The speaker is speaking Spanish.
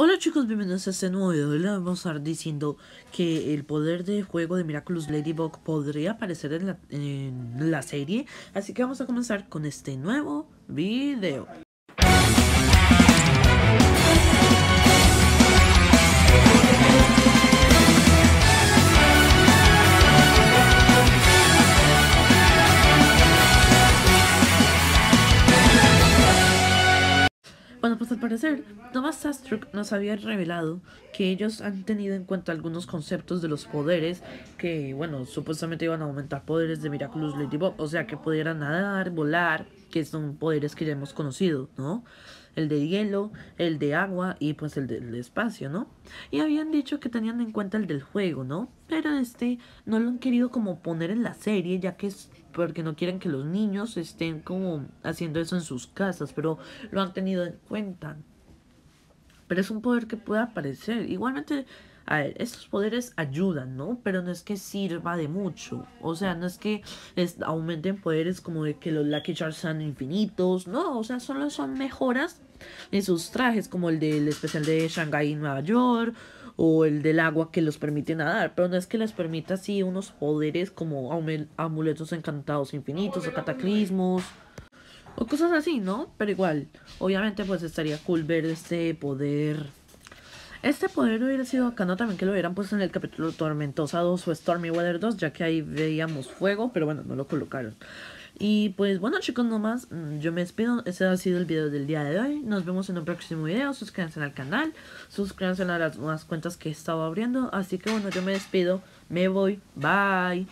Hola chicos, bienvenidos a este nuevo video. Hoy vamos a estar diciendo que el poder de juego de Miraculous Ladybug podría aparecer en la, en la serie. Así que vamos a comenzar con este nuevo video. Bueno, pues al parecer, Thomas Sastruck nos había revelado que ellos han tenido en cuenta algunos conceptos de los poderes que, bueno, supuestamente iban a aumentar poderes de Miraculous Ladybug, o sea, que pudieran nadar, volar, que son poderes que ya hemos conocido, ¿no? El de hielo, el de agua y pues el del espacio, ¿no? Y habían dicho que tenían en cuenta el del juego, ¿no? Pero este no lo han querido como poner en la serie, ya que es porque no quieren que los niños estén como haciendo eso en sus casas, pero lo han tenido en cuenta. Pero es un poder que puede aparecer. Igualmente a ver, estos poderes ayudan, ¿no? Pero no es que sirva de mucho. O sea, no es que aumenten poderes como de que los Lucky Charms sean infinitos. No, o sea, solo son mejoras en sus trajes, como el del especial de Shanghai en Nueva York. O el del agua que los permite nadar. Pero no es que les permita así unos poderes como amuletos encantados infinitos o cataclismos o cosas así, ¿no? Pero igual, obviamente pues estaría cool ver este poder este poder hubiera sido acá, ¿no? también que lo hubieran puesto en el capítulo Tormentosa 2 o Stormy Weather 2, ya que ahí veíamos fuego, pero bueno, no lo colocaron. Y pues bueno chicos, nomás mm, yo me despido. ese ha sido el video del día de hoy. Nos vemos en un próximo video. Suscríbanse al canal. Suscríbanse a las nuevas cuentas que he estado abriendo. Así que bueno, yo me despido. Me voy. Bye.